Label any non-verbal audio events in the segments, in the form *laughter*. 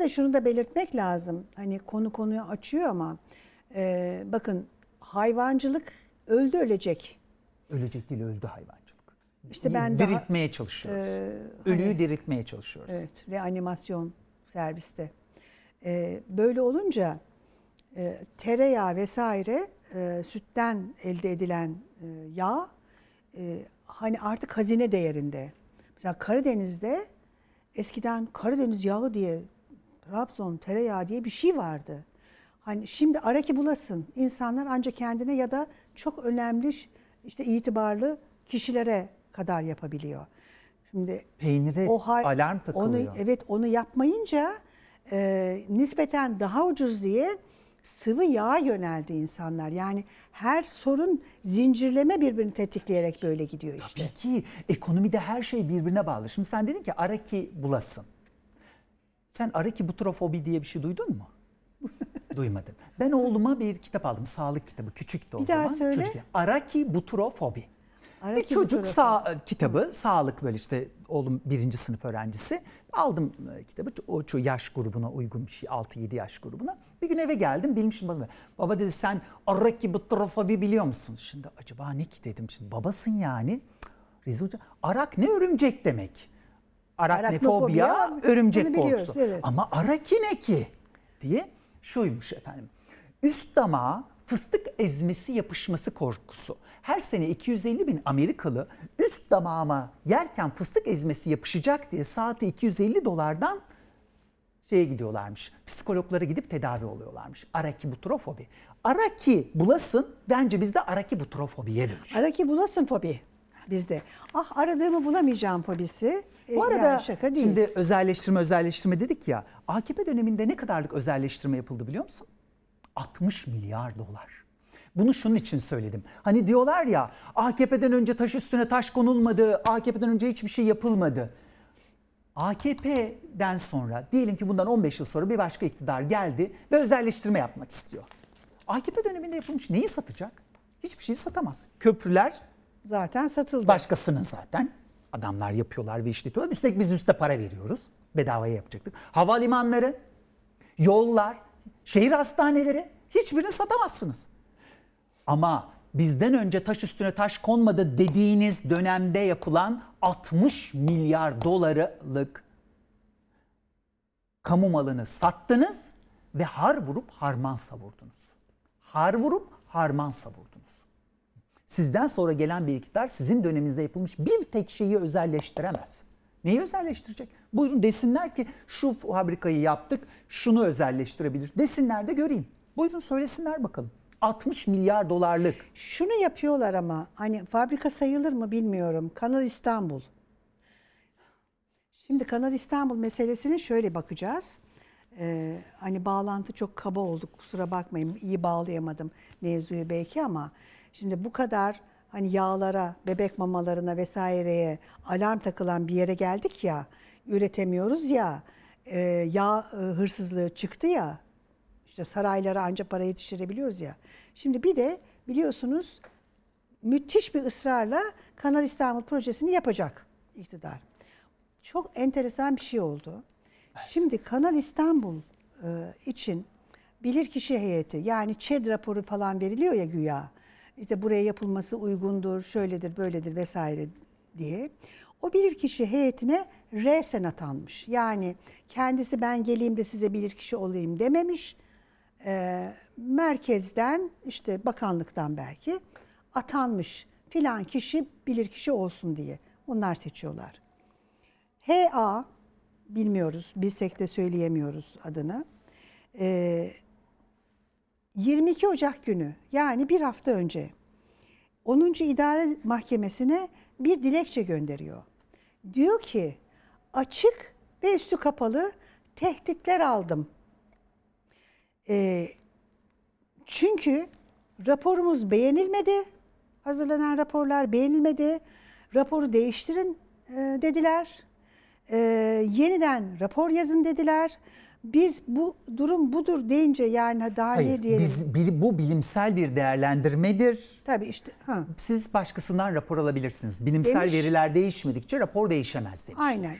da şunu da belirtmek lazım. Hani konu konuyu açıyor ama e, bakın hayvancılık öldü ölecek. Ölecek değil öldü hayvancılık. İşte ben diriltmeye daha, çalışıyoruz. E, Ölüyü hani, diriltmeye çalışıyoruz. Evet, reanimasyon serviste. E, böyle olunca e, tereyağı vesaire e, sütten elde edilen e, yağ e, hani artık hazine değerinde. Mesela Karadeniz'de eskiden Karadeniz yağı diye Trabzon tereyağı diye bir şey vardı. Hani şimdi ara ki bulasın. İnsanlar ancak kendine ya da çok önemli işte itibarlı kişilere kadar yapabiliyor. Şimdi peynire o alarm takılıyor. Onu, evet onu yapmayınca e, nispeten daha ucuz diye sıvı yağa yöneldi insanlar. Yani her sorun zincirleme birbirini tetikleyerek böyle gidiyor işte. Tabii ki ekonomide her şey birbirine bağlı. Şimdi sen dedin ki ara ki bulasın. Sen arıkibutrofobi diye bir şey duydun mu? *laughs* Duymadım. Ben oğluma bir kitap aldım. Sağlık kitabı. Küçüktü o bir zaman. Bir daha söyle. Çocuk, arakibutrofobi. Araki bir çocuk sağ, kitabı, sağlık böyle işte oğlum birinci sınıf öğrencisi. Aldım e, kitabı, o yaş grubuna uygun bir şey, 6-7 yaş grubuna. Bir gün eve geldim, bilmiştim bana. Baba dedi sen arakibutrofobi biliyor musun? Şimdi acaba ne ki dedim şimdi, babasın yani. Rezil Hoca, arak ne örümcek demek araknefobia, araknefobia örümcek korkusu. Evet. Ama arakineki diye şuymuş efendim. Üst damağa fıstık ezmesi yapışması korkusu. Her sene 250 bin Amerikalı üst damağıma yerken fıstık ezmesi yapışacak diye saati 250 dolardan şeye gidiyorlarmış. Psikologlara gidip tedavi oluyorlarmış. Araki butrofobi. Araki bulasın bence bizde araki arakibutrofobiye dönüş. Araki bulasın fobi bizde. Ah aradığımı bulamayacağım fobisi. E, Bu arada yani şaka değil. şimdi özelleştirme özelleştirme dedik ya. AKP döneminde ne kadarlık özelleştirme yapıldı biliyor musun? 60 milyar dolar. Bunu şunun için söyledim. Hani diyorlar ya AKP'den önce taş üstüne taş konulmadı, AKP'den önce hiçbir şey yapılmadı. AKP'den sonra diyelim ki bundan 15 yıl sonra bir başka iktidar geldi ve özelleştirme yapmak istiyor. AKP döneminde yapılmış neyi satacak? Hiçbir şeyi satamaz. Köprüler zaten satıldı. Başkasının zaten. Adamlar yapıyorlar ve işletiyorlar. Üstelik biz üstte para veriyoruz. Bedavaya yapacaktık. Havalimanları, yollar, şehir hastaneleri hiçbirini satamazsınız. Ama bizden önce taş üstüne taş konmadı dediğiniz dönemde yapılan 60 milyar dolarlık kamu malını sattınız ve har vurup harman savurdunuz. Har vurup harman savurdunuz. Sizden sonra gelen bir iktidar sizin döneminizde yapılmış bir tek şeyi özelleştiremez. Neyi özelleştirecek? Buyurun desinler ki şu fabrikayı yaptık, şunu özelleştirebilir. Desinler de göreyim. Buyurun söylesinler bakalım. 60 milyar dolarlık. Şunu yapıyorlar ama hani fabrika sayılır mı bilmiyorum. Kanal İstanbul. Şimdi Kanal İstanbul meselesine şöyle bakacağız. Ee, hani bağlantı çok kaba oldu kusura bakmayın iyi bağlayamadım mevzuyu belki ama Şimdi bu kadar hani yağlara, bebek mamalarına vesaireye alarm takılan bir yere geldik ya, üretemiyoruz ya, e, yağ e, hırsızlığı çıktı ya, işte saraylara ancak para yetiştirebiliyoruz ya. Şimdi bir de biliyorsunuz müthiş bir ısrarla Kanal İstanbul projesini yapacak iktidar. Çok enteresan bir şey oldu. Evet. Şimdi Kanal İstanbul e, için bilirkişi heyeti yani ÇED raporu falan veriliyor ya güya işte buraya yapılması uygundur, şöyledir, böyledir vesaire diye. O bilirkişi heyetine senat atanmış. Yani kendisi ben geleyim de size bilirkişi olayım dememiş. E, merkezden işte bakanlıktan belki atanmış filan kişi bilirkişi olsun diye. Onlar seçiyorlar. HA bilmiyoruz, bilsek de söyleyemiyoruz adını. E, 22 Ocak günü yani bir hafta önce 10. İdare Mahkemesi'ne bir dilekçe gönderiyor. Diyor ki açık ve üstü kapalı tehditler aldım. E, çünkü raporumuz beğenilmedi. Hazırlanan raporlar beğenilmedi. Raporu değiştirin e, dediler. E, yeniden rapor yazın dediler. Biz bu durum budur deyince yani daha Hayır, ne diyelim? Biz, bu bilimsel bir değerlendirmedir. Tabii işte. Ha. Siz başkasından rapor alabilirsiniz. Bilimsel demiş, veriler değişmedikçe rapor değişemez demiş. Aynen.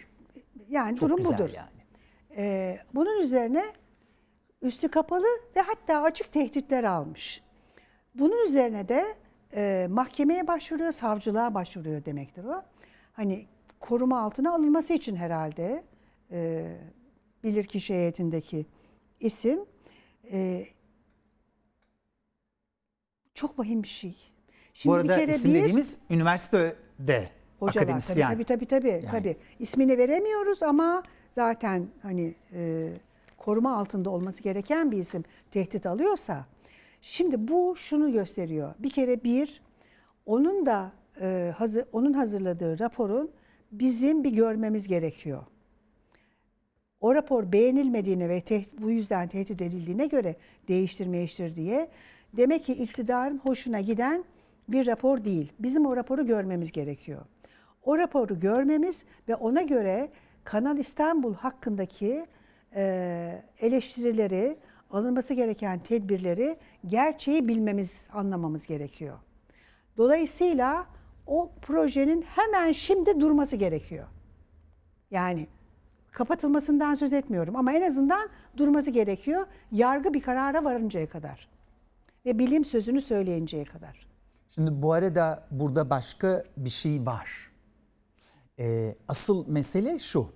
Yani Çok durum güzel budur. Yani. Ee, bunun üzerine üstü kapalı ve hatta açık tehditler almış. Bunun üzerine de e, mahkemeye başvuruyor, savcılığa başvuruyor demektir o. Hani koruma altına alınması için herhalde e, bilirkişi heyetindeki isim e, çok vahim bir şey. Şimdi Bu arada bir kere isim bir, dediğimiz üniversitede hocalar, akademisyen. Tabii tabii tabii, tabii, yani. tabii. İsmini veremiyoruz ama zaten hani e, koruma altında olması gereken bir isim tehdit alıyorsa. Şimdi bu şunu gösteriyor. Bir kere bir, onun da e, hazır, onun hazırladığı raporun bizim bir görmemiz gerekiyor. O rapor beğenilmediğine ve bu yüzden tehdit edildiğine göre değiştir meştir diye demek ki iktidarın hoşuna giden bir rapor değil. Bizim o raporu görmemiz gerekiyor. O raporu görmemiz ve ona göre Kanal İstanbul hakkındaki e, eleştirileri, alınması gereken tedbirleri gerçeği bilmemiz, anlamamız gerekiyor. Dolayısıyla o projenin hemen şimdi durması gerekiyor. Yani kapatılmasından söz etmiyorum ama en azından durması gerekiyor yargı bir karara varıncaya kadar ve bilim sözünü söyleyinceye kadar. Şimdi bu arada burada başka bir şey var. Ee, asıl mesele şu.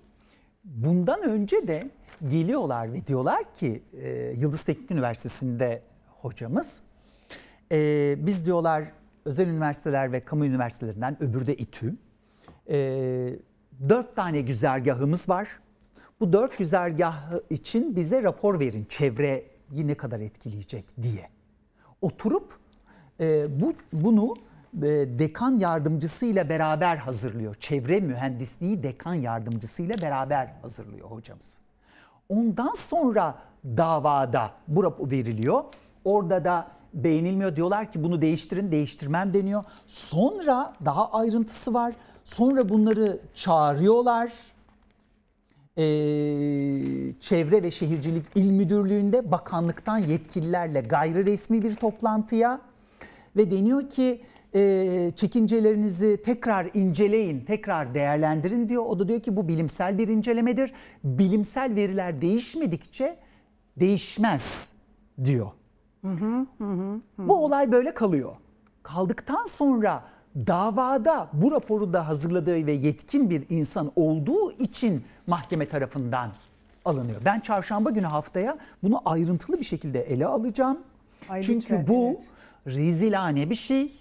Bundan önce de geliyorlar ve diyorlar ki e, Yıldız Teknik Üniversitesi'nde hocamız e, biz diyorlar özel üniversiteler ve kamu üniversitelerinden öbürü de İTÜ. E, dört tane güzergahımız var bu dört güzergah için bize rapor verin çevreyi ne kadar etkileyecek diye. Oturup e, bu bunu e, dekan yardımcısıyla beraber hazırlıyor. Çevre mühendisliği dekan yardımcısıyla beraber hazırlıyor hocamız. Ondan sonra davada bu rapor veriliyor. Orada da beğenilmiyor diyorlar ki bunu değiştirin değiştirmem deniyor. Sonra daha ayrıntısı var. Sonra bunları çağırıyorlar e, Çevre ve Şehircilik İl Müdürlüğü'nde bakanlıktan yetkililerle gayri resmi bir toplantıya ve deniyor ki e, çekincelerinizi tekrar inceleyin, tekrar değerlendirin diyor. O da diyor ki bu bilimsel bir incelemedir. Bilimsel veriler değişmedikçe değişmez diyor. Hı hı, hı, hı. Bu olay böyle kalıyor. Kaldıktan sonra davada bu raporu da hazırladığı ve yetkin bir insan olduğu için mahkeme tarafından alınıyor. Ben çarşamba günü haftaya bunu ayrıntılı bir şekilde ele alacağım. Ay, Çünkü bu evet. rezilane bir şey.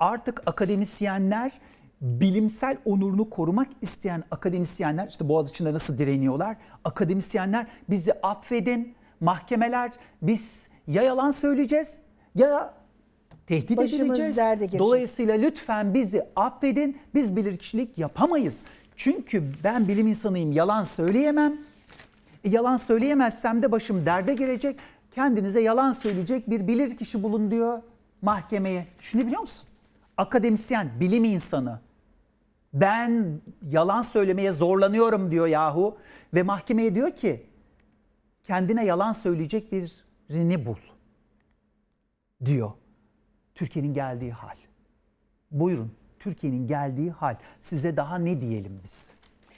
Artık akademisyenler bilimsel onurunu korumak isteyen akademisyenler işte Boğaz içinde nasıl direniyorlar? Akademisyenler bizi affedin. Mahkemeler biz ya yalan söyleyeceğiz ya tehdit Başımız edileceğiz. Dolayısıyla lütfen bizi affedin. Biz bilirkişilik yapamayız. Çünkü ben bilim insanıyım yalan söyleyemem. E, yalan söyleyemezsem de başım derde gelecek. Kendinize yalan söyleyecek bir bilir kişi bulun diyor mahkemeye. Düşünebiliyor musun? Akademisyen, bilim insanı. Ben yalan söylemeye zorlanıyorum diyor yahu. Ve mahkemeye diyor ki kendine yalan söyleyecek birini bul diyor. Türkiye'nin geldiği hal. Buyurun Türkiye'nin geldiği hal. Size daha ne diyelim biz?